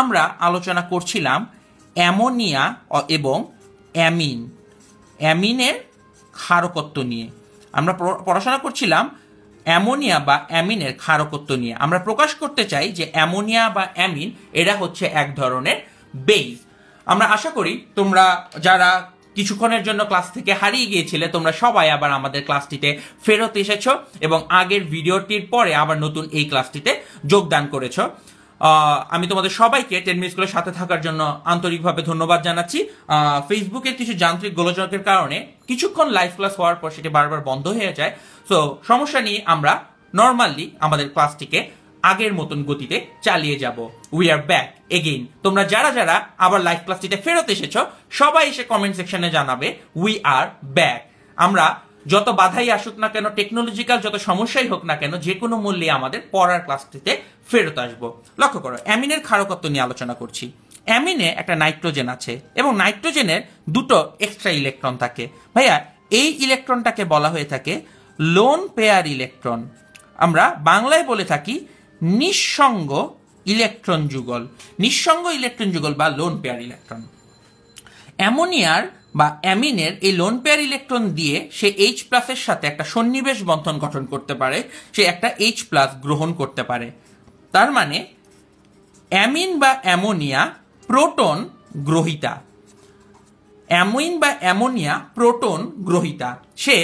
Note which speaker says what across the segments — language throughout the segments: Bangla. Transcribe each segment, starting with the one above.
Speaker 1: আমরা আলোচনা করছিলাম অ্যামোনিয়া এবং অ্যামিন অ্যামিনের ক্ষারকত্ব নিয়ে আমরা পড়াশোনা করছিলাম অ্যামোনিয়া বা অ্যামিনের ক্ষারকত্ব নিয়ে আমরা প্রকাশ করতে চাই যে অ্যামোনিয়া বা অ্যামিন এরা হচ্ছে এক ধরনের বেইজ আমরা আশা করি তোমরা যারা কিছুক্ষণের জন্য ক্লাস থেকে হারিয়ে গিয়েছিলে তোমরা সবাই আবার আমাদের ক্লাসটিতে ফেরত এসেছ এবং আগের ভিডিওটির পরে আবার নতুন এই ক্লাসটিতে যোগদান করেছো আমি তোমাদের সবাইকে টেন মিনিট স্কুলের সাথে থাকার জন্য আন্তরিকভাবে ধন্যবাদ জানাচ্ছি ফেসবুকের কিছু যান্ত্রিক গোলযোগের কারণে কিছুক্ষণ লাইভ ক্লাস হওয়ার পর সেটি বারবার বন্ধ হয়ে যায় সো সমস্যা নিয়ে আমরা নর্মালি আমাদের ক্লাসটিকে আগের মতন গতিতে চালিয়ে যাব উই আর ব্যাক এগেইন তোমরা যারা যারা আবার লাইভ ক্লাসটিতে ফেরত এসেছ সবাই এসে কমেন্ট সেকশনে জানাবে উই আর ব্যাক আমরা যত বাধাই আসুক না কেন টেকনোলজিক্যাল যত সমস্যাই হোক না কেন যে কোনো মূল্যে আমাদের পড়ার ক্লাসটিতে ফেরত আসবো লক্ষ্য করো অ্যামিনের ক্ষারকত্ব নিয়ে আলোচনা করছি অ্যামিনে একটা নাইট্রোজেন আছে এবং নাইট্রোজেনের দুটো এক্সট্রা ইলেকট্রন থাকে ভাইয়া এই ইলেকট্রনটাকে বলা হয়ে থাকে লোন পেয়ার ইলেকট্রন আমরা বাংলায় বলে থাকি নিঃসঙ্গ ইলেকট্রন যুগল নিঃসঙ্গ ইলেকট্রন যুগল বা লোন পেয়ার ইলেকট্রন অ্যামোনিয়ার বা অ্যামিনের এই লোন পেয়ার ইলেকট্রন দিয়ে সে এইচ প্লাসের সাথে একটা সন্নিবেশ বন্ধন গঠন করতে পারে সে একটা এইচ প্লাস গ্রহণ করতে পারে তার মানে অ্যামিন বা অ্যামোনিয়া প্রোটন গ্রহিতা অ্যামিন বা অ্যামোনিয়া প্রোটন গ্রহিতা সে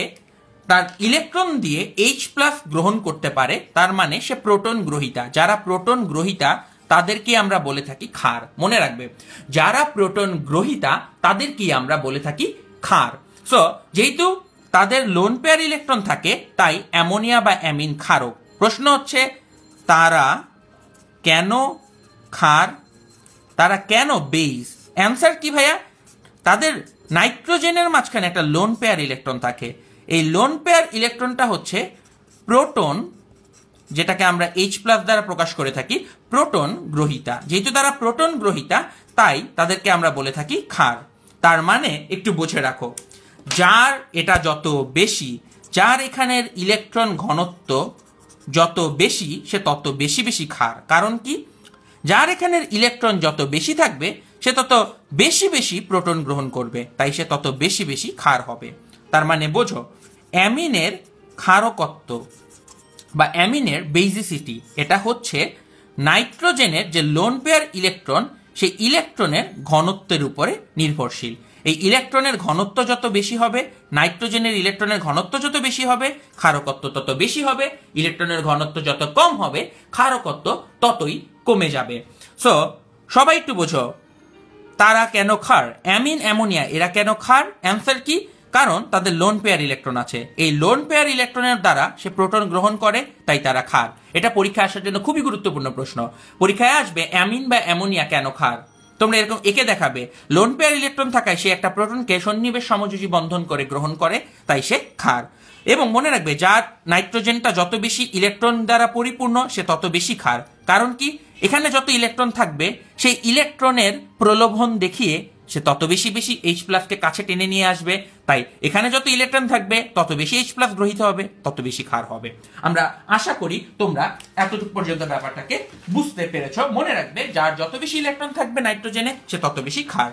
Speaker 1: তার ইলেকট্রন দিয়ে এইচ প্লাস গ্রহণ করতে পারে তার মানে সে প্রোটন গ্রহিতা যারা প্রোটন গ্রহিতা তাদেরকে আমরা বলে থাকি খার মনে রাখবে যারা প্রোটন গ্রহিতা তাদেরকে আমরা বলে থাকি খার সো যেহেতু তাদের লোন পেয়ার ইলেকট্রন থাকে তাই অ্যামোনিয়া বা অ্যামিন ক্ষারক প্রশ্ন হচ্ছে তারা কেন খার তারা কেন বেইস অ্যান্সার কি ভাইয়া তাদের নাইট্রোজেনের মাঝখানে একটা লোন পেয়ার ইলেকট্রন থাকে এই লোন পেয়ার ইলেকট্রনটা হচ্ছে প্রোটন যেটাকে আমরা এইচ প্লাস দ্বারা প্রকাশ করে থাকি প্রোটন গ্রহিতা যেহেতু তারা প্রোটন গ্রহিতা তাই তাদেরকে আমরা বলে থাকি ক্ষার তার মানে একটু বুঝে রাখো যার এটা যত বেশি যার এখানের ইলেকট্রন ঘনত্ব যত বেশি সে তত বেশি বেশি ক্ষার কারণ কি যার এখানের ইলেকট্রন যত বেশি থাকবে সে তত বেশি বেশি প্রোটন গ্রহণ করবে তাই সে তত বেশি বেশি ক্ষার হবে তার মানে বোঝো অ্যামিনের ক্ষারকত্ব বা অ্যামিনের বেজিসিটি এটা হচ্ছে নাইট্রোজেনের যে লোন পেয়ার ইলেকট্রন সেই ইলেকট্রনের ঘনত্বের উপরে নির্ভরশীল এই ইলেকট্রনের ঘনত্ব যত বেশি হবে নাইট্রোজেনের ইলেকট্রনের ঘনত্ব যত বেশি হবে ক্ষারকত্ব তত বেশি হবে ইলেকট্রনের ঘনত্ব যত কম হবে ক্ষারকত্ব ততই কমে যাবে সো সবাই একটু বোঝো তারা কেন খার অ্যামিন অ্যামোনিয়া এরা কেন খার অ্যান্সার কি কারণ তাদের লোন পেয়ার ইলেকট্রন আছে এই লোন পেয়ার ইলেকট্রনের দ্বারা সে প্রোটন গ্রহণ করে তাই তারা ক্ষার এটা পরীক্ষায় আসার জন্য খুবই গুরুত্বপূর্ণ প্রশ্ন পরীক্ষায় আসবে অ্যামিন বা অ্যামোনিয়া কেন ক্ষার তোমরা এরকম একে দেখাবে লোন পেয়ার ইলেকট্রন থাকায় সে একটা প্রোটনকে সন্নিবেশ সমযোজী বন্ধন করে গ্রহণ করে তাই সে ক্ষার এবং মনে রাখবে যার নাইট্রোজেনটা যত বেশি ইলেকট্রন দ্বারা পরিপূর্ণ সে তত বেশি ক্ষার কারণ কি এখানে যত ইলেকট্রন থাকবে সেই ইলেকট্রনের প্রলোভন দেখিয়ে সে তত বেশি বেশি এইচ প্লাসকে কাছে টেনে নিয়ে আসবে তাই এখানে যত ইলেকট্রন থাকবে তত বেশি এইচ প্লাস গ্রহিত হবে তত বেশি ক্ষার হবে আমরা আশা করি তোমরা এতটুকু পর্যন্ত ব্যাপারটাকে বুঝতে পেরেছ মনে রাখবে যার যত বেশি ইলেকট্রন থাকবে নাইট্রোজেনে সে তত বেশি ক্ষার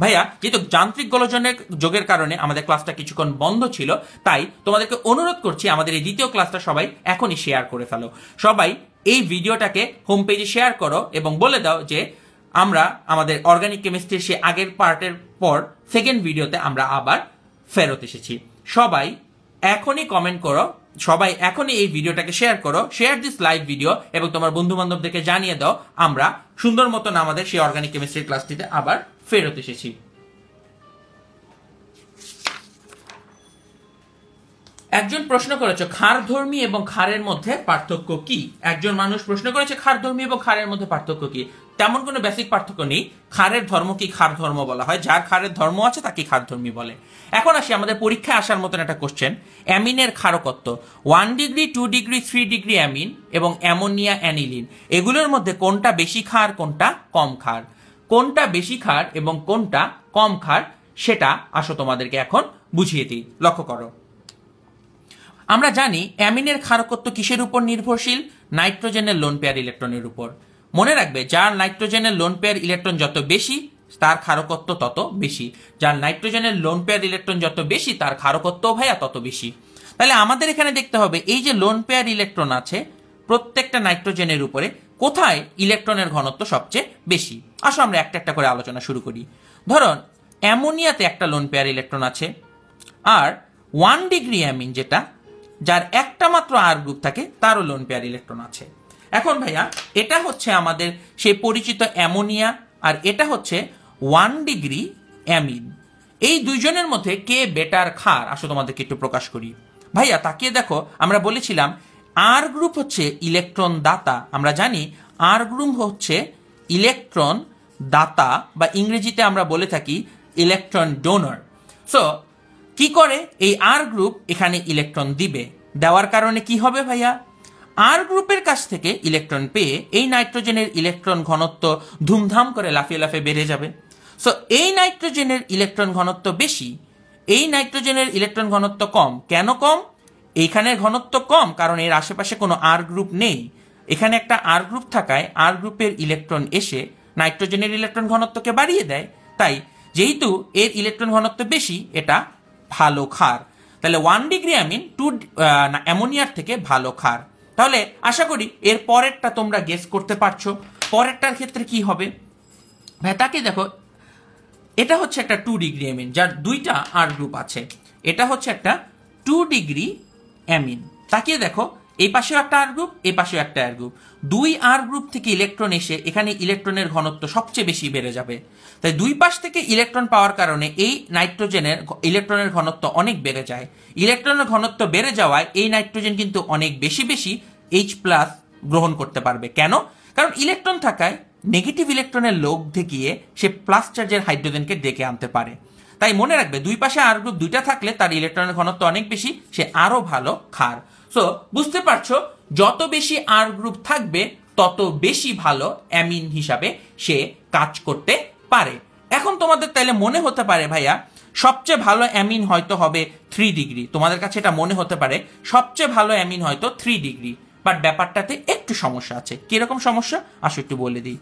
Speaker 1: ভাইয়া যেহেতু যান্ত্রিক গোলজনের যোগের কারণে আমাদের ক্লাসটা কিছুক্ষণ বন্ধ ছিল তাই তোমাদেরকে অনুরোধ করছি আমাদের এই দ্বিতীয় ক্লাসটা সবাই এখনই শেয়ার করে ফেলো সবাই এই ভিডিওটাকে হোম পেজে শেয়ার করো এবং বলে দাও যে আমরা আমাদের অর্গানিক কেমিস্ট্রির সে আগের পার্টের পর সেকেন্ড ভিডিওতে আমরা আবার ফেরত এসেছি সবাই এখনই কমেন্ট করো সবাই এখনই এই ভিডিওটাকে শেয়ার করো শেয়ার দিস লাইভ ভিডিও এবং তোমার বন্ধু বান্ধবদেরকে জানিয়ে দাও আমরা সুন্দর মতন আমাদের সেই অর্গানিক কেমিস্ট্রির ক্লাসটিতে আবার ফেরত এসেছি একজন প্রশ্ন করেছে ধর্মী এবং খারের মধ্যে পার্থক্য কি একজন মানুষ প্রশ্ন করেছে ধর্মী এবং খারের মধ্যে পার্থক্য কি তেমন কোনো বেসিক পার্থক্য নেই খারের ধর্ম কি খার ধর্ম বলা হয় যার খারের ধর্ম আছে তাকে খারধর্মী বলে এখন আসি আমাদের পরীক্ষায় আসার মতন একটা কোশ্চেন অ্যামিনের ক্ষারকত্ব one degree two degree three degree amine এবং অ্যামোনিয়া অ্যানিলিন এগুলোর মধ্যে কোনটা বেশি খার কোনটা কম খার কোনটা বেশি খার এবং কোনটা কম খার সেটা আসো তোমাদেরকে এখন বুঝিয়ে দিই লক্ষ্য করো আমরা জানি অ্যামিনের ক্ষারকত্ব কিসের উপর নির্ভরশীল নাইট্রোজেনের লোন পেয়ার ইলেকট্রনের উপর মনে রাখবে যার নাইট্রোজেনের লোন পেয়ার ইলেকট্রন যত বেশি তার ক্ষারকত্ব তত বেশি যার নাইট্রোজেনের লোন পেয়ার ইলেকট্রন যত বেশি তার ক্ষারকত্ব ভাইয়া তত বেশি তাহলে আমাদের এখানে দেখতে হবে এই যে লোন পেয়ার ইলেকট্রন আছে প্রত্যেকটা নাইট্রোজেনের উপরে কোথায় ইলেকট্রনের ঘনত্ব সবচেয়ে বেশি আসো আমরা একটা একটা করে আলোচনা শুরু করি ধরুন অ্যামোনিয়াতে একটা লোন পেয়ার ইলেকট্রন আছে আর ওয়ান ডিগ্রি অ্যামিন যেটা যার একটা মাত্র আর গ্রুপ থাকে তারও লোন পেয়ার ইলেকট্রন আছে এখন ভাইয়া এটা হচ্ছে আমাদের সেই পরিচিত অ্যামোনিয়া আর এটা হচ্ছে ওয়ান ডিগ্রি অ্যামিন এই দুইজনের মধ্যে কে বেটার খার আসো তোমাদেরকে একটু প্রকাশ করি ভাইয়া তাকিয়ে দেখো আমরা বলেছিলাম আর গ্রুপ হচ্ছে ইলেকট্রন দাতা আমরা জানি আর গ্রুপ হচ্ছে ইলেকট্রন দাতা বা ইংরেজিতে আমরা বলে থাকি ইলেকট্রন ডোনার সো কি করে এই আর গ্রুপ এখানে ইলেকট্রন দিবে দেওয়ার কারণে কি হবে ভাইয়া আর গ্রুপের কাছ থেকে ইলেকট্রন পেয়ে এই নাইট্রোজেনের ইলেকট্রন ঘনত্ব ধুমধাম করে লাফিয়ে লাফে বেড়ে যাবে সো এই নাইট্রোজেনের ইলেকট্রন ঘনত্ব বেশি এই নাইট্রোজেনের ইলেকট্রন ঘনত্ব কম কেন কম এইখানের ঘনত্ব কম কারণ এর আশেপাশে কোনো আর গ্রুপ নেই এখানে একটা আর গ্রুপ থাকায় আর গ্রুপের ইলেকট্রন এসে নাইট্রোজেনের ইলেকট্রন ঘনত্বকে বাড়িয়ে দেয় তাই যেহেতু এর ইলেকট্রন ঘনত্ব বেশি এটা ভালো ক্ষার তাহলে ওয়ান ডিগ্রি অ্যামিন টু অ্যামোনিয়ার থেকে ভালো ক্ষার তাহলে আশা করি এর পরেরটা তোমরা গেস করতে পারছো পরেরটার ক্ষেত্রে কি হবে তাকে দেখো এটা হচ্ছে একটা টু ডিগ্রি অ্যামিন যার দুইটা আর গ্রুপ আছে এটা হচ্ছে একটা টু ডিগ্রি অ্যামিন তাকিয়ে দেখো এই পাশেও একটা আর গ্রুপ এই পাশেও একটা আর গ্রুপ দুই আর গ্রুপ থেকে ইলেকট্রন এসে এখানে ইলেকট্রনের ঘনত্ব সবচেয়ে বেশি বেড়ে যাবে তাই দুই পাশ থেকে ইলেকট্রন পাওয়ার কারণে এই নাইট্রোজেনের ইলেকট্রনের ঘনত্ব অনেক বেড়ে যায় ইলেকট্রনের ঘনত্ব বেড়ে যাওয়ায় এই নাইট্রোজেন কিন্তু অনেক বেশি বেশি এইচ প্লাস গ্রহণ করতে পারবে কেন কারণ ইলেকট্রন থাকায় নেগেটিভ ইলেকট্রনের লোক গিয়ে সে প্লাস চার্জের হাইড্রোজেনকে ডেকে আনতে পারে তাই মনে রাখবে দুই পাশে আর গ্রুপ দুইটা থাকলে তার ইলেকট্রনের ঘনত্ব অনেক বেশি সে আরও ভালো খার সো বুঝতে পারছো যত বেশি আর গ্রুপ থাকবে তত বেশি ভালো অ্যামিন হিসাবে সে কাজ করতে পারে এখন তোমাদের তাহলে মনে হতে পারে ভাইয়া সবচেয়ে ভালো অ্যামিন হয়তো হবে থ্রি ডিগ্রি তোমাদের কাছে এটা মনে হতে পারে সবচেয়ে ভালো অ্যামিন হয়তো থ্রি ডিগ্রি বাট ব্যাপারটাতে একটু সমস্যা আছে কিরকম সমস্যা আসো একটু বলে দিই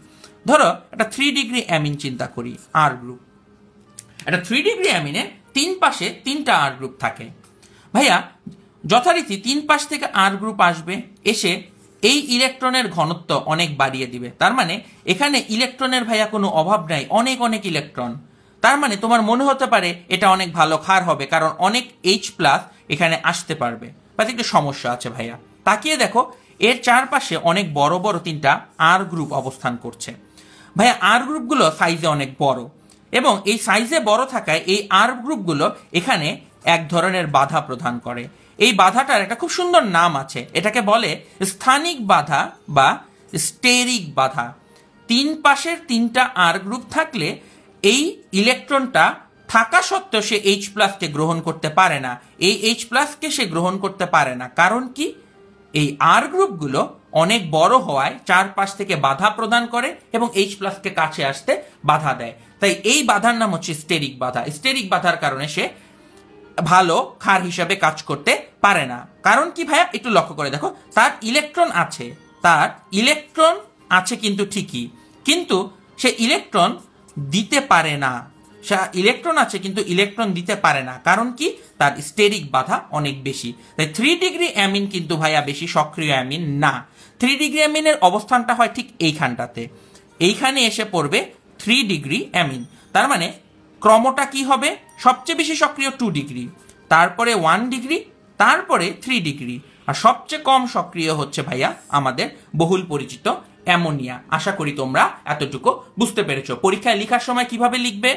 Speaker 1: ধরো একটা থ্রি ডিগ্রি অ্যামিন চিন্তা করি আর গ্রুপ একটা থ্রি ডিগ্রি অ্যামিনে তিন পাশে তিনটা আর গ্রুপ থাকে ভাইয়া যথারীতি তিন পাশ থেকে আর গ্রুপ আসবে এসে এই ইলেকট্রনের ঘনত্ব অনেক বাড়িয়ে দিবে তার মানে এখানে ইলেকট্রনের ভাইয়া কোনো অভাব নাই অনেক অনেক ইলেকট্রন তার মানে তোমার মনে হতে পারে এটা অনেক ভালো ক্ষার হবে কারণ অনেক এইচ প্লাস এখানে আসতে পারবে বা একটু সমস্যা আছে ভাইয়া তাকিয়ে দেখো এর চারপাশে অনেক বড় বড় তিনটা আর গ্রুপ অবস্থান করছে ভাইয়া আর গ্রুপগুলো সাইজে অনেক বড় এবং এই সাইজে বড় থাকায় এই আর গ্রুপগুলো এখানে এক ধরনের বাধা প্রদান করে এই বাধাটার একটা খুব সুন্দর নাম আছে এটাকে বলে স্থানিক বাধা বা স্টেরিক বাধা তিন পাশের তিনটা আর গ্রুপ থাকলে এই ইলেকট্রনটা থাকা সত্ত্বেও সে এইচ প্লাসকে গ্রহণ করতে পারে না এই এইচ প্লাসকে সে গ্রহণ করতে পারে না কারণ কি এই আর গ্রুপগুলো অনেক বড় হওয়ায় চারপাশ থেকে বাধা প্রদান করে এবং এইচ প্লাসকে কাছে আসতে বাধা দেয় তাই এই বাধার নাম হচ্ছে স্টেরিক বাধা স্টেরিক বাধার কারণে সে ভালো ক্ষার হিসাবে কাজ করতে পারে না কারণ কি ভাইয়া একটু লক্ষ্য করে দেখো তার ইলেকট্রন আছে তার ইলেকট্রন আছে কিন্তু ঠিকই কিন্তু সে ইলেকট্রন দিতে পারে না সে ইলেকট্রন আছে কিন্তু ইলেকট্রন দিতে পারে না কারণ কি তার স্টেরিক বাধা অনেক বেশি তাই থ্রি ডিগ্রি অ্যামিন কিন্তু ভাইয়া বেশি সক্রিয় অ্যামিন না থ্রি ডিগ্রি অ্যামিনের অবস্থানটা হয় ঠিক এইখানটাতে এইখানে এসে পড়বে থ্রি ডিগ্রি অ্যামিন তার মানে ক্রমটা কি হবে সবচেয়ে বেশি সক্রিয় টু ডিগ্রি তারপরে ওয়ান ডিগ্রি তারপরে থ্রি ডিগ্রি আর সবচেয়ে কম সক্রিয় হচ্ছে ভাইয়া আমাদের বহুল পরিচিত অ্যামোনিয়া আশা করি তোমরা এতটুকু বুঝতে পেরেছ পরীক্ষায় লিখার সময় কিভাবে লিখবে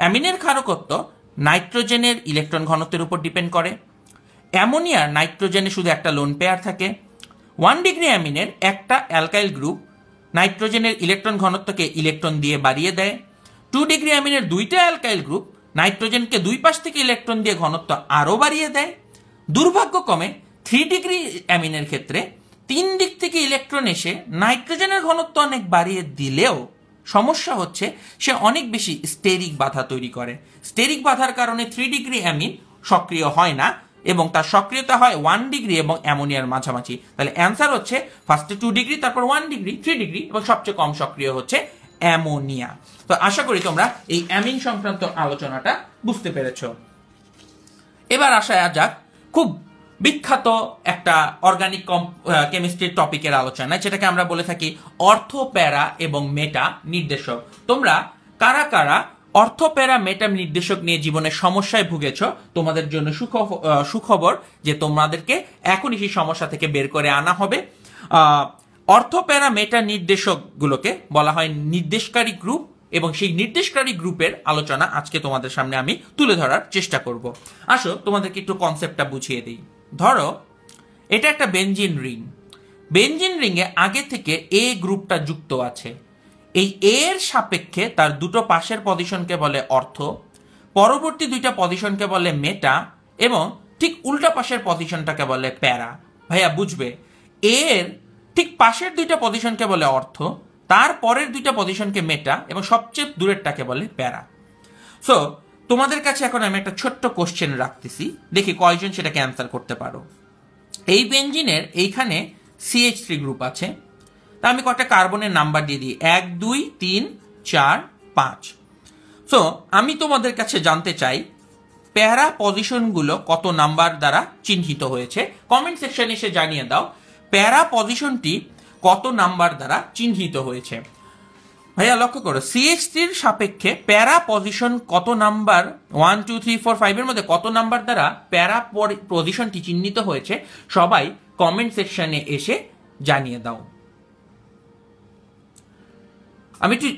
Speaker 1: অ্যামিনের ক্ষারকত্ব নাইট্রোজেনের ইলেকট্রন ঘনত্বের উপর ডিপেন্ড করে অ্যামোনিয়ার নাইট্রোজেনে শুধু একটা লোন পেয়ার থাকে ওয়ান ডিগ্রি অ্যামিনের একটা অ্যালকাইল গ্রুপ নাইট্রোজেনের ইলেকট্রন ঘনত্বকে ইলেকট্রন দিয়ে বাড়িয়ে দেয় টু ডিগ্রি অ্যামিনের দুইটা অ্যালকাইল গ্রুপ নাইট্রোজেনকে দুই পাশ থেকে ইলেকট্রন দিয়ে ঘনত্ব আরও বাড়িয়ে দেয় দুর্ভাগ্যক্রমে থ্রি ডিগ্রি অ্যামিনের ক্ষেত্রে তিন দিক থেকে ইলেকট্রন এসে নাইট্রোজেনের ঘনত্ব অনেক বাড়িয়ে দিলেও সমস্যা হচ্ছে সে অনেক বেশি স্টেরিক বাধা তৈরি করে স্টেরিক বাধার কারণে থ্রি ডিগ্রি অ্যামিন সক্রিয় হয় না এবং তার সক্রিয়তা হয় ওয়ান ডিগ্রি এবং অ্যামোনিয়ার মাঝামাঝি তাহলে অ্যান্সার হচ্ছে ফার্স্টে টু ডিগ্রি তারপর ওয়ান ডিগ্রি থ্রি ডিগ্রি এবং সবচেয়ে কম সক্রিয় হচ্ছে অ্যামোনিয়া তো আশা করি তোমরা এই অ্যামিং সংক্রান্ত আলোচনাটা বুঝতে পেরেছ এবার আসা যাক খুব বিখ্যাত একটা অর্গানিক কেমিস্ট্রির টপিকের আলোচনা যেটাকে আমরা বলে থাকি অর্থ প্যারা এবং মেটা নির্দেশক তোমরা কারা কারা অর্থ প্যারা মেটা নির্দেশক নিয়ে জীবনে সমস্যায় ভুগেছ তোমাদের জন্য সুখবর যে তোমাদেরকে এখনই সেই সমস্যা থেকে বের করে আনা হবে অর্থ প্যারা মেটা নির্দেশকগুলোকে বলা হয় নির্দেশকারী গ্রুপ এবং সেই নির্দেশকারী গ্রুপের আলোচনা আজকে তোমাদের সামনে আমি তুলে ধরার চেষ্টা করব আসো তোমাদেরকে একটু কনসেপ্টটা বুঝিয়ে দিই ধরো এটা একটা বেঞ্জিন রিং বেঞ্জিন রিংয়ে আগে থেকে এ গ্রুপটা যুক্ত আছে এই এর সাপেক্ষে তার দুটো পাশের পজিশনকে বলে অর্থ পরবর্তী দুইটা পজিশনকে বলে মেটা এবং ঠিক উল্টা পাশের পজিশনটাকে বলে প্যারা ভাইয়া বুঝবে এর ঠিক পাশের দুইটা পজিশনকে বলে অর্থ তার পরের দুইটা পজিশনকে মেটা এবং সবচেয়ে দূরেরটাকে বলে প্যারা সো তোমাদের কাছে এখন আমি একটা ছোট্ট কোশ্চেন রাখতেছি দেখি কয়জন সেটাকে অ্যান্সার করতে পারো এই বেঞ্জিনের এইখানে সিএইচ থ্রি গ্রুপ আছে তা আমি কয়েকটা কার্বনের নাম্বার দিয়ে দিই এক দুই তিন চার পাঁচ সো আমি তোমাদের কাছে জানতে চাই প্যারা পজিশনগুলো কত নাম্বার দ্বারা চিহ্নিত হয়েছে কমেন্ট সেকশনে এসে জানিয়ে দাও প্যারা পজিশনটি কত নাম্বার দ্বারা চিহ্নিত হয়েছে ভাইয়া লক্ষ্য করো সিএক্সটির সাপেক্ষে প্যারা পজিশন কত number one two three four ফাইভের মধ্যে কত নাম্বার দ্বারা প্যারা পজিশনটি চিহ্নিত হয়েছে সবাই কমেন্ট সেকশনে এসে জানিয়ে দাও আমি একটু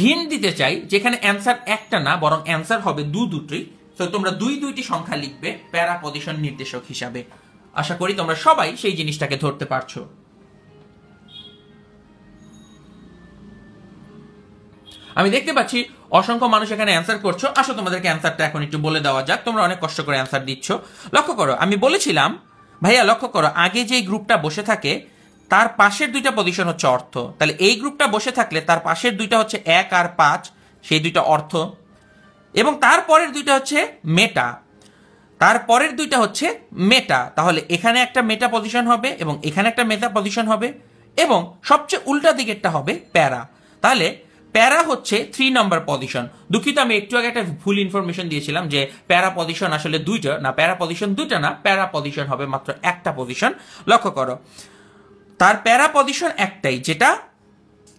Speaker 1: হিন্ট দিতে চাই যেখানে অ্যান্সার একটা না বরং অ্যান্সার হবে দু দুটি তো তোমরা দুই দুইটি সংখ্যা লিখবে প্যারা পজিশন নির্দেশক হিসাবে আশা করি তোমরা সবাই সেই জিনিসটাকে ধরতে পারছো আমি দেখতে পাচ্ছি অসংখ্য মানুষ এখানে অ্যান্সার করছো আসো তোমাদেরকে অ্যান্সারটা এখন একটু বলে দেওয়া যাক তোমরা অনেক কষ্ট করে অ্যান্সার দিচ্ছ লক্ষ্য করো আমি বলেছিলাম ভাইয়া লক্ষ্য করো আগে যে গ্রুপটা বসে থাকে তার পাশের দুইটা পজিশন হচ্ছে অর্থ তাহলে এই গ্রুপটা বসে থাকলে তার পাশের দুইটা হচ্ছে এক আর পাঁচ সেই দুইটা অর্থ এবং তারপরের দুইটা হচ্ছে মেটা তারপরের দুইটা হচ্ছে মেটা তাহলে এখানে একটা মেটা পজিশন হবে এবং এখানে একটা মেটা পজিশন হবে এবং সবচেয়ে উল্টা দিকেরটা হবে প্যারা তাহলে প্যারা হচ্ছে থ্রি নম্বর পজিশন দুঃখিত আমি একটু আগে একটা ভুল ইনফরমেশন দিয়েছিলাম যে প্যারা পজিশন আসলে দুইটা না প্যারা পজিশন দুইটা না প্যারা পজিশন হবে মাত্র একটা পজিশন লক্ষ্য করো তার প্যারা পজিশন একটাই যেটা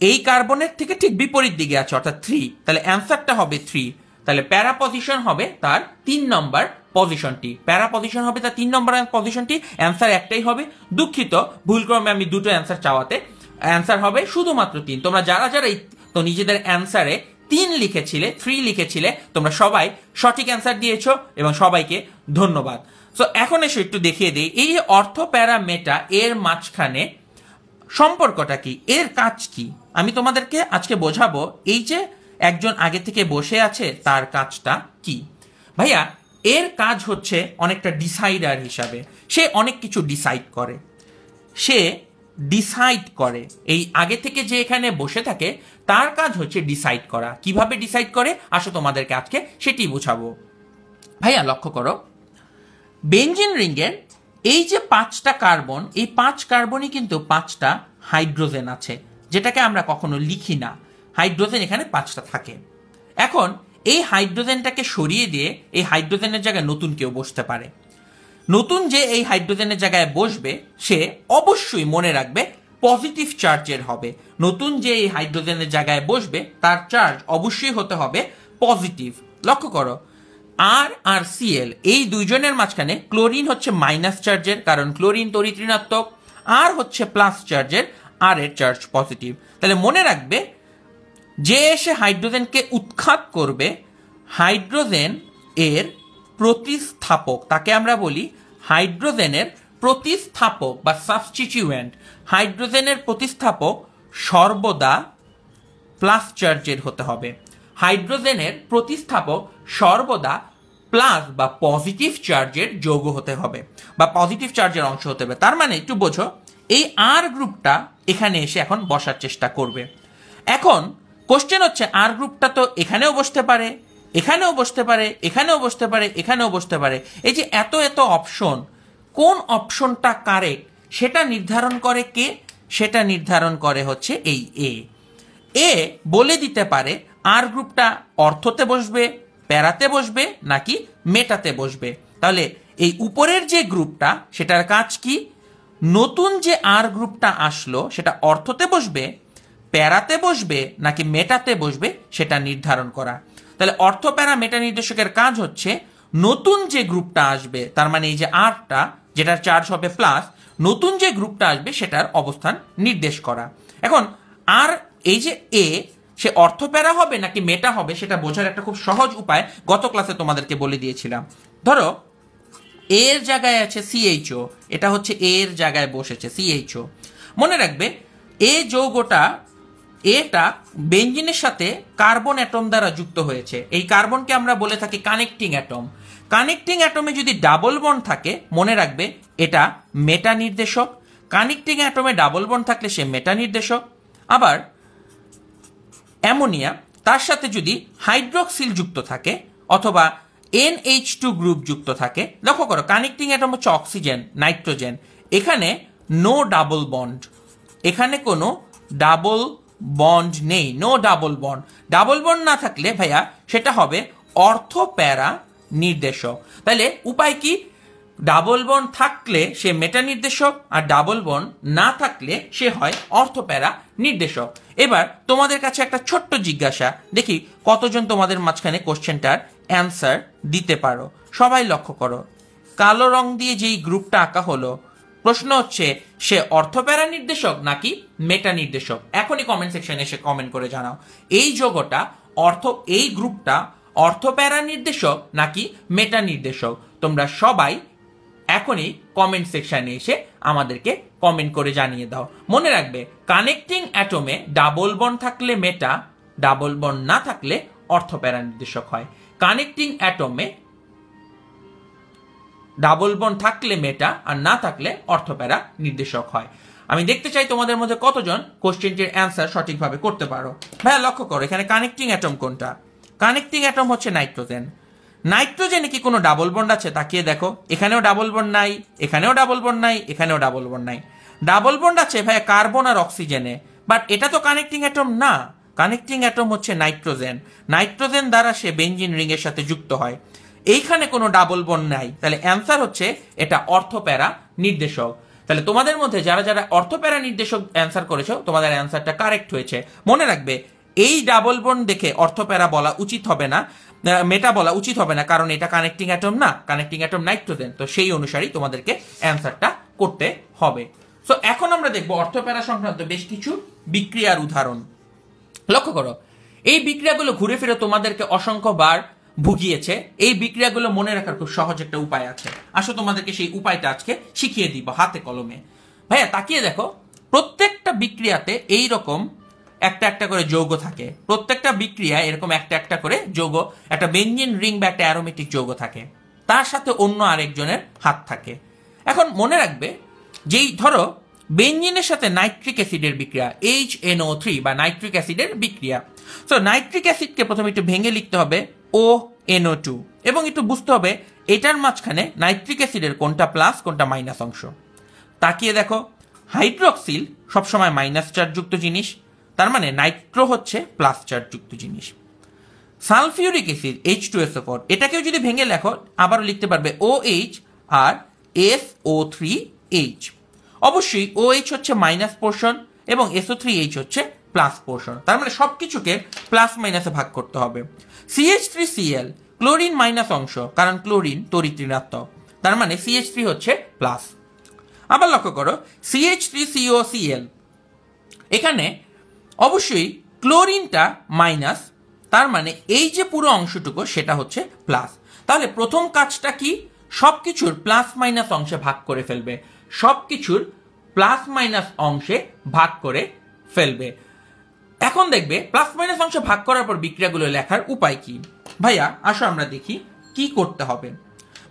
Speaker 1: এই কার্বনের থেকে ঠিক বিপরীত দিকে আছে অর্থাৎ থ্রি তাহলে অ্যান্সারটা হবে থ্রি তাহলে প্যারা পজিশন হবে তার তিন নম্বর পজিশনটি প্যারা পজিশন হবে তার তিন নম্বর পজিশনটি অ্যান্সার একটাই হবে দুঃখিত ভুলক্রমে আমি দুটো অ্যান্সার চাওয়াতে অ্যান্সার হবে শুধুমাত্র তিন তোমরা যারা যারা এই তো নিজেদের অ্যান্সারে তিন লিখেছিলে থ্রি লিখেছিলে তোমরা সবাই সঠিক অ্যান্সার দিয়েছ এবং সবাইকে ধন্যবাদ সো এখন এসে একটু দেখিয়ে দিই এই অর্থ প্যারামেটা এর মাঝখানে সম্পর্কটা কি এর কাজ কি আমি তোমাদেরকে আজকে বোঝাবো এই যে একজন আগে থেকে বসে আছে তার কাজটা কি ভাইয়া এর কাজ হচ্ছে অনেকটা ডিসাইডার হিসাবে সে অনেক কিছু ডিসাইড করে সে ডিসাইড করে এই আগে থেকে যে এখানে বসে থাকে তার কাজ হচ্ছে ডিসাইড করা কিভাবে ডিসাইড করে আসো তোমাদেরকে আজকে সেটি বোঝাবো ভাইয়া লক্ষ্য করো বেঞ্জিন রিংয়ের এই যে পাঁচটা কার্বন এই পাঁচ কার্বনই কিন্তু পাঁচটা হাইড্রোজেন আছে যেটাকে আমরা কখনো লিখি না হাইড্রোজেন এখানে পাঁচটা থাকে এখন এই হাইড্রোজেনটাকে সরিয়ে দিয়ে এই হাইড্রোজেনের জায়গায় নতুন কেউ বসতে পারে নতুন যে এই হাইড্রোজেনের জায়গায় বসবে সে অবশ্যই মনে রাখবে পজিটিভ চার্জের হবে নতুন যে এই হাইড্রোজেনের জায়গায় বসবে তার চার্জ অবশ্যই হতে হবে পজিটিভ লক্ষ্য করো আর আর সিএল এই দুইজনের মাঝখানে ক্লোরিন হচ্ছে মাইনাস চার্জের কারণ ক্লোরিন তড়িৎ আর হচ্ছে প্লাস চার্জের আর এর চার্জ পজিটিভ তাহলে মনে রাখবে যে এসে হাইড্রোজেনকে উৎখাত করবে হাইড্রোজেন এর প্রতিস্থাপক তাকে আমরা বলি হাইড্রোজেনের প্রতিস্থাপক বা সাবস্টিটিউয়েন্ট হাইড্রোজেনের প্রতিস্থাপক সর্বদা প্লাস চার্জের হতে হবে হাইড্রোজেনের প্রতিস্থাপক সর্বদা প্লাস বা পজিটিভ চার্জের যৌগ হতে হবে বা পজিটিভ চার্জের অংশ হতে হবে তার মানে একটু বোঝো এই আর গ্রুপটা এখানে এসে এখন বসার চেষ্টা করবে এখন কোশ্চেন হচ্ছে আর গ্রুপটা তো এখানেও বসতে পারে এখানেও বসতে পারে এখানেও বসতে পারে এখানেও বসতে পারে এই যে এত এত অপশন কোন অপশনটা কারেক্ট সেটা নির্ধারণ করে কে সেটা নির্ধারণ করে হচ্ছে এই এ এ বলে দিতে পারে আর গ্রুপটা অর্থতে বসবে প্যারাতে বসবে নাকি মেটাতে বসবে তাহলে এই উপরের যে গ্রুপটা সেটার কাজ কি নতুন যে আর গ্রুপটা আসলো সেটা অর্থতে বসবে প্যারাতে বসবে নাকি মেটাতে বসবে সেটা নির্ধারণ করা তাহলে অর্থ প্যারা মেটা নির্দেশকের কাজ হচ্ছে নতুন যে গ্রুপটা আসবে তার মানে এই যে আরটা যেটার চার্জ হবে প্লাস নতুন যে গ্রুপটা আসবে সেটার অবস্থান নির্দেশ করা এখন আর এই যে এ সে অর্থপ্যারা হবে নাকি মেটা হবে সেটা বোঝার একটা খুব সহজ উপায় গত ক্লাসে তোমাদেরকে বলে দিয়েছিলাম ধরো এর জায়গায় আছে সিএইচও এটা হচ্ছে এর জায়গায় বসেছে সিএইচও মনে রাখবে এ যৌগটা এটা বেঞ্জিনের সাথে কার্বন অ্যাটম দ্বারা যুক্ত হয়েছে এই কার্বনকে আমরা বলে থাকি কানেক্টিং অ্যাটম কানেক্টিং অ্যাটমে যদি ডাবল বন্ড থাকে মনে রাখবে এটা মেটা নির্দেশক কানেক্টিং অ্যাটমে ডাবল বন্ড থাকলে সে মেটা নির্দেশক আবার অ্যামোনিয়া তার সাথে যদি হাইড্রক্সিল যুক্ত থাকে অথবা এন এইচ টু গ্রুপ যুক্ত থাকে লক্ষ্য করো কানেক্টিং অ্যাটম হচ্ছে অক্সিজেন নাইট্রোজেন এখানে নো ডাবল বন্ড এখানে কোনো ডাবল বন্ড নেই no double bond double bond না থাকলে ভাইয়া সেটা হবে অর্থ প্যারা নির্দেশক তাহলে উপায় কি ডাবল বন থাকলে সে মেটা নির্দেশক আর ডাবল বন না থাকলে সে হয় অর্থপ্যারা নির্দেশক এবার তোমাদের কাছে একটা ছোট্ট জিজ্ঞাসা দেখি কতজন তোমাদের মাঝখানে কোশ্চেনটার অ্যান্সার দিতে পারো সবাই লক্ষ্য করো কালো রং দিয়ে যেই গ্রুপটা আঁকা হলো প্রশ্ন হচ্ছে সে অর্থপ্যারা নির্দেশক নাকি মেটা নির্দেশক এখনই কমেন্ট সেকশনে এসে কমেন্ট করে জানাও এই যোগটা অর্থ এই গ্রুপটা প্যারা নির্দেশক নাকি মেটা নির্দেশক তোমরা সবাই এখনই কমেন্ট সেকশানে এসে আমাদেরকে কমেন্ট করে জানিয়ে দাও মনে রাখবে কানেক্টিং অ্যাটমে ডাবল বন থাকলে মেটা ডাবল বন না থাকলে প্যারা নির্দেশক হয় কানেক্টিং অ্যাটমে ডাবল বন থাকলে মেটা আর না থাকলে প্যারা নির্দেশক হয় আমি দেখতে চাই তোমাদের মধ্যে কতজন কোশ্চেনটির অ্যান্সার সঠিকভাবে করতে পারো ভাইয়া লক্ষ্য করো এখানে কানেক্টিং অ্যাটম কোনটা কানেক্টিং অ্যাটম হচ্ছে নাইট্রোজেন নাইট্রোজেনে কি কোনো ডাবল বন্ড আছে তাকিয়ে দেখো এখানেও ডাবল বন্ড নাই এখানেও ডাবল বন্ড নাই এখানেও ডাবল বন্ড নাই ডাবল বন্ড আছে ভাই কার্বন আর অক্সিজেনে বাট এটা তো কানেক্টিং অ্যাটম না কানেক্টিং অ্যাটম হচ্ছে নাইট্রোজেন নাইট্রোজেন দ্বারা সে বেঞ্জিন রিং এর সাথে যুক্ত হয় এইখানে কোনো ডাবল বন্ড নাই তাহলে অ্যান্সার হচ্ছে এটা অর্থপ্যারা নির্দেশক তাহলে তোমাদের মধ্যে যারা যারা অর্থপ্যারা নির্দেশক অ্যান্সার করেছো তোমাদের অ্যান্সারটা কারেক্ট হয়েছে মনে রাখবে এই ডাবল বন দেখে অর্থপ্যারা বলা উচিত হবে না মেটা বলা উচিত হবে না কারণ এটা কানেক্টিং অ্যাটম না কানেক্টিং অ্যাটম নাইট্রোজেন তো সেই অনুসারেই তোমাদেরকে অ্যান্সারটা করতে হবে সো এখন আমরা দেখব অর্থপ্যারা সংক্রান্ত বেশ কিছু বিক্রিয়ার উদাহরণ লক্ষ্য করো এই বিক্রিয়াগুলো ঘুরে ফিরে তোমাদেরকে অসংখ্যবার ভুগিয়েছে এই বিক্রিয়াগুলো মনে রাখার খুব সহজ একটা উপায় আছে আসো তোমাদেরকে সেই উপায়টা আজকে শিখিয়ে দিব হাতে কলমে ভাইয়া তাকিয়ে দেখো প্রত্যেকটা বিক্রিয়াতে এই রকম একটা একটা করে যৌগ থাকে প্রত্যেকটা বিক্রিয়ায় এরকম একটা একটা করে যৌগ একটা বেঞ্জিন রিং বা একটা অ্যারোমেটিক যৌগ থাকে তার সাথে অন্য আরেকজনের হাত থাকে এখন মনে রাখবে যেই ধরো বেঞ্জিনের সাথে নাইট্রিক অ্যাসিডের বিক্রিয়া এইচ এনও থ্রি বা নাইট্রিক অ্যাসিডের বিক্রিয়া তো নাইট্রিক অ্যাসিডকে প্রথমে একটু ভেঙে লিখতে হবে ও এনও টু এবং একটু বুঝতে হবে এটার মাঝখানে নাইট্রিক অ্যাসিডের কোনটা প্লাস কোনটা মাইনাস অংশ তাকিয়ে দেখো হাইড্রক্সিল সবসময় মাইনাস চার্জযুক্ত জিনিস তার মানে নাইট্রো হচ্ছে প্লাস চার্জযুক্ত জিনিস sulphuric acid H two S four এটাকেও যদি ভেঙে লেখো আবারও লিখতে পারবে ও এইচ আর এস ও থ্রি এইচ অবশ্যই ও এইচ হচ্ছে মাইনাস পোর্শন এবং এসও থ্রি এইচ হচ্ছে প্লাস পোর্শন তার মানে সব কিছুকে প্লাস মাইনাসে ভাগ করতে হবে CH three CL chlorine minus অংশ কারণ ক্লোরিন তরি ঋণাত্মক তার মানে সিএইচ থ্রি হচ্ছে প্লাস আবার লক্ষ্য করো সিএইচ থ্রি সিও সিএল এখানে অবশ্যই ক্লোরিনটা মাইনাস তার মানে এই যে পুরো অংশটুকু সেটা হচ্ছে প্লাস তাহলে প্রথম কাজটা কি সব কিছুর প্লাস মাইনাস অংশে ভাগ করে ফেলবে সব কিছুর প্লাস মাইনাস অংশে ভাগ করে ফেলবে এখন দেখবে প্লাস মাইনাস অংশে ভাগ করার পর বিক্রিয়াগুলো লেখার উপায় কি ভাইয়া আসো আমরা দেখি কি করতে হবে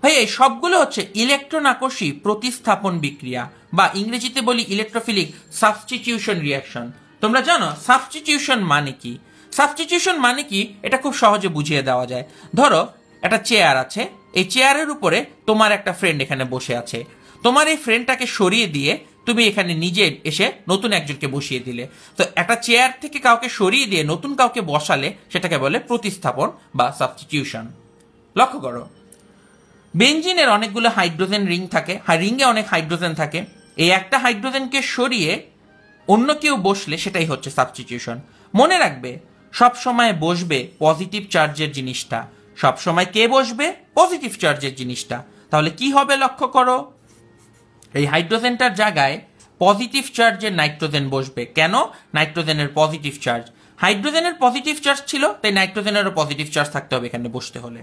Speaker 1: ভাইয়া এই সবগুলো হচ্ছে ইলেকট্রন আকর্ষী প্রতিস্থাপন বিক্রিয়া বা ইংরেজিতে বলি ইলেকট্রোফিলিক সাবস্টিটিউশন রিয়াকশন তোমরা জানো সাবস্টিটিউশন মানে কি সাবস্টিটিউশন মানে কি এটা খুব সহজে বুঝিয়ে দেওয়া যায় ধরো একটা চেয়ার আছে এই চেয়ারের উপরে তোমার একটা ফ্রেন্ড এখানে বসে আছে তোমার এই ফ্রেন্ডটাকে সরিয়ে দিয়ে তুমি এখানে নিজে এসে নতুন একজনকে বসিয়ে দিলে তো একটা চেয়ার থেকে কাউকে সরিয়ে দিয়ে নতুন কাউকে বসালে সেটাকে বলে প্রতিস্থাপন বা সাবস্টিটিউশন লক্ষ্য করো বেঞ্জিনের অনেকগুলো হাইড্রোজেন রিং থাকে রিংয়ে হ্যাঁ, অনেক হাইড্রোজেন থাকে এই একটা হাইড্রোজেনকে সরিয়ে অন্য কেউ বসলে সেটাই হচ্ছে সাবস্টিটিউশন মনে রাখবে সব সময় বসবে পজিটিভ চার্জের জিনিসটা সব সময় কে বসবে পজিটিভ চার্জের জিনিসটা তাহলে কি হবে লক্ষ্য করো এই হাইড্রোজেনটার জায়গায় পজিটিভ চার্জের নাইট্রোজেন বসবে কেন নাইট্রোজেনের পজিটিভ চার্জ হাইড্রোজেনের পজিটিভ চার্জ ছিল তাই নাইট্রোজেনেরও পজিটিভ চার্জ থাকতে হবে এখানে বসতে হলে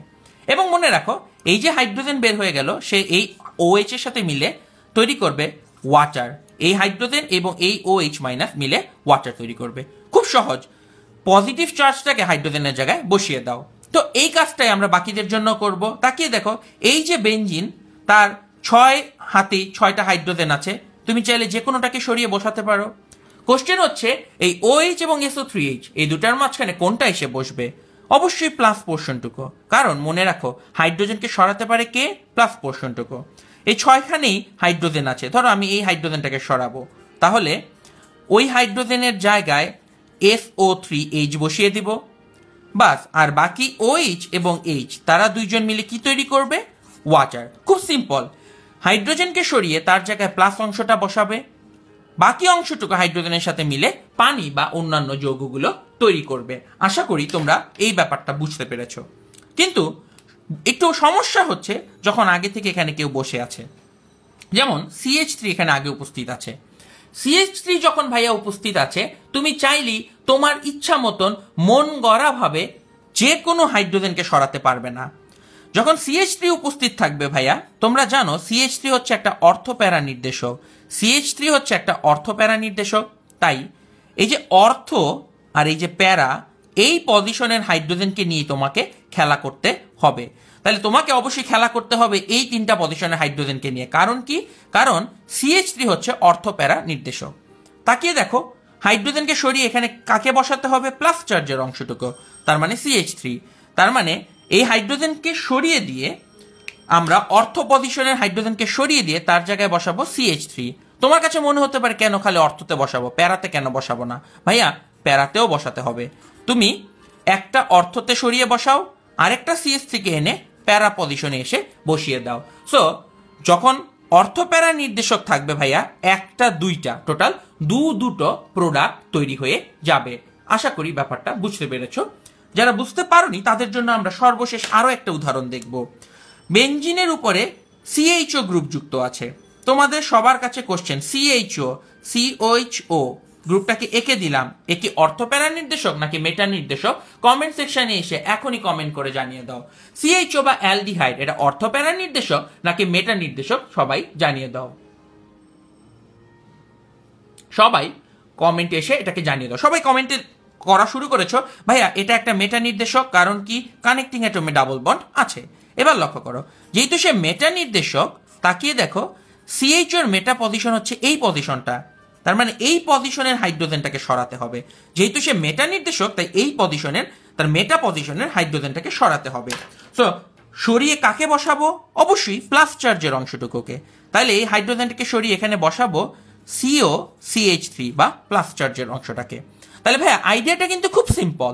Speaker 1: এবং মনে রাখো এই যে হাইড্রোজেন বের হয়ে গেল সে এই ওএইচ এর সাথে মিলে তৈরি করবে ওয়াটার এই হাইড্রোজেন এবং এই ও এইচ মাইনাস মিলে ওয়াটার তৈরি করবে খুব সহজ পজিটিভ চার্জটাকে হাইড্রোজেনের জায়গায় বসিয়ে দাও তো এই কাজটাই আমরা বাকিদের জন্য করব তাকিয়ে দেখো এই যে বেঞ্জিন তার ছয় হাতে ছয়টা হাইড্রোজেন আছে তুমি চাইলে যে কোনোটাকে সরিয়ে বসাতে পারো কোশ্চেন হচ্ছে এই ওএইচ এবং এসও থ্রি এইচ এই দুটার মাঝখানে কোনটা এসে বসবে অবশ্যই প্লাস পোর্শনটুকু কারণ মনে রাখো হাইড্রোজেনকে সরাতে পারে কে প্লাস পোর্শনটুকু এই ছয়খানেই হাইড্রোজেন আছে ধরো আমি এই হাইড্রোজেনটাকে সরাবো তাহলে ওই হাইড্রোজেনের জায়গায় এস ও থ্রি এইচ বসিয়ে দিব বাস আর বাকি ওইচ এবং এইচ তারা দুইজন মিলে কি তৈরি করবে ওয়াটার খুব সিম্পল হাইড্রোজেনকে সরিয়ে তার জায়গায় প্লাস অংশটা বসাবে বাকি অংশটুকু হাইড্রোজেনের সাথে মিলে পানি বা অন্যান্য যৌগগুলো তৈরি করবে আশা করি তোমরা এই ব্যাপারটা বুঝতে পেরেছ কিন্তু একটু সমস্যা হচ্ছে যখন আগে থেকে এখানে কেউ বসে আছে যেমন সিএইচ থ্রি এখানে আগে উপস্থিত আছে সিএইচ থ্রি যখন ভাইয়া উপস্থিত আছে তুমি চাইলেই তোমার ইচ্ছা মতন মন গড়াভাবে যে কোনো হাইড্রোজেনকে সরাতে পারবে না যখন সিএইচ থ্রি উপস্থিত থাকবে ভাইয়া তোমরা জানো সিএইচ থ্রি হচ্ছে একটা অর্থপ্যারা নির্দেশক সিএইচ থ্রি হচ্ছে একটা অর্থপ্যারা নির্দেশক তাই এই যে অর্থ আর এই যে প্যারা এই পজিশনের হাইড্রোজেনকে নিয়ে তোমাকে খেলা করতে হবে তাহলে তোমাকে অবশ্যই খেলা করতে হবে এই তিনটা পজিশনের হাইড্রোজেনকে নিয়ে কারণ কি কারণ সিএইচ থ্রি হচ্ছে অর্থপ্যারা নির্দেশক তাকিয়ে দেখো হাইড্রোজেনকে সরিয়ে এখানে কাকে বসাতে হবে প্লাস চার্জের অংশটুকু তার মানে সিএইচ থ্রি তার মানে এই হাইড্রোজেনকে সরিয়ে দিয়ে আমরা অর্থ পজিশনের হাইড্রোজেনকে সরিয়ে দিয়ে তার জায়গায় বসাবো সিএইচ থ্রি তোমার কাছে মনে হতে পারে কেন খালি অর্থতে বসাবো প্যারাতে কেন বসাবো না ভাইয়া প্যারাতেও বসাতে হবে তুমি একটা অর্থতে সরিয়ে বসাও আরেকটা সিএস থেকে এনে প্যারা পজিশনে এসে বসিয়ে দাও সো যখন অর্থ প্যারা নির্দেশক থাকবে ভাইয়া একটা দুইটা টোটাল দু দুটো প্রোডাক্ট তৈরি হয়ে যাবে আশা করি ব্যাপারটা বুঝতে পেরেছ যারা বুঝতে পারোনি তাদের জন্য আমরা সর্বশেষ আরও একটা উদাহরণ দেখব বেঞ্জিনের উপরে সিএইচও গ্রুপ যুক্ত আছে তোমাদের সবার কাছে কোশ্চেন সিএইচও ও গ্রুপটাকে একে দিলাম একে অর্থ অর্থপ্যারা নির্দেশক নাকি মেটা নির্দেশক কমেন্ট সেকশনে এসে এখনই কমেন্ট করে জানিয়ে দাও সিএইচও বা অ্যালডিহাইড এটা অর্থপ্যারা নির্দেশক নাকি মেটা নির্দেশক সবাই জানিয়ে দাও সবাই কমেন্ট এসে এটাকে জানিয়ে দাও সবাই কমেন্টে করা শুরু করেছো ভাইয়া এটা একটা মেটা নির্দেশক কারণ কি কানেক্টিং অ্যাটমে ডাবল বন্ড আছে এবার লক্ষ্য করো যেহেতু সে মেটা নির্দেশক তাকিয়ে দেখো সিএইচ এর মেটা পজিশন হচ্ছে এই পজিশনটা তার মানে এই পজিশনের হাইড্রোজেনটাকে সরাতে হবে যেহেতু সে মেটা নির্দেশক তাই এই পজিশনের তার মেটা পজিশনের হাইড্রোজেনটাকে সরাতে হবে সো সরিয়ে কাকে বসাবো অবশ্যই প্লাস চার্জের অংশটুকুকে তাহলে এই হাইড্রোজেনটাকে সরিয়ে এখানে বসাবো সিও সিএইচ থ্রি বা প্লাস চার্জের অংশটাকে তাহলে ভাই আইডিয়াটা কিন্তু খুব সিম্পল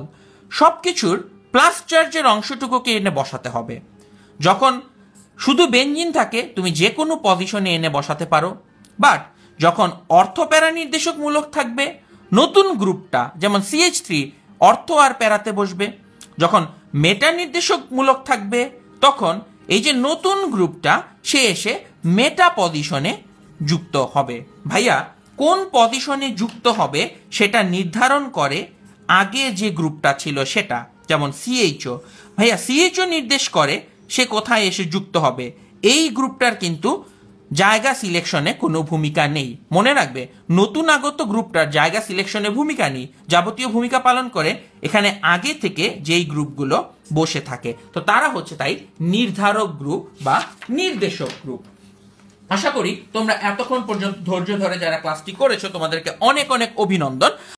Speaker 1: সব কিছুর প্লাস চার্জের অংশটুকুকে এনে বসাতে হবে যখন শুধু বেঞ্জিন থাকে তুমি যে কোনো পজিশনে এনে বসাতে পারো বাট যখন অর্থ প্যারা নির্দেশকমূলক থাকবে নতুন গ্রুপটা যেমন সিএইচ থ্রি অর্থ আর প্যারাতে বসবে যখন মেটা নির্দেশকমূলক থাকবে তখন এই যে নতুন গ্রুপটা সে এসে মেটা পজিশনে যুক্ত হবে ভাইয়া কোন পজিশনে যুক্ত হবে সেটা নির্ধারণ করে আগে যে গ্রুপটা ছিল সেটা যেমন সিএইচও ভাইয়া সিএইচও নির্দেশ করে সে কোথায় এসে যুক্ত হবে এই গ্রুপটার কিন্তু জায়গা সিলেকশনে কোনো ভূমিকা নেই মনে রাখবে নতুন আগত গ্রুপটার জায়গা সিলেকশনে ভূমিকা নেই যাবতীয় ভূমিকা পালন করে এখানে আগে থেকে যেই গ্রুপগুলো বসে থাকে তো তারা হচ্ছে তাই নির্ধারক গ্রুপ বা নির্দেশক গ্রুপ আশা করি তোমরা এতক্ষণ পর্যন্ত ধৈর্য ধরে যারা ক্লাসটি করেছো তোমাদেরকে অনেক অনেক অভিনন্দন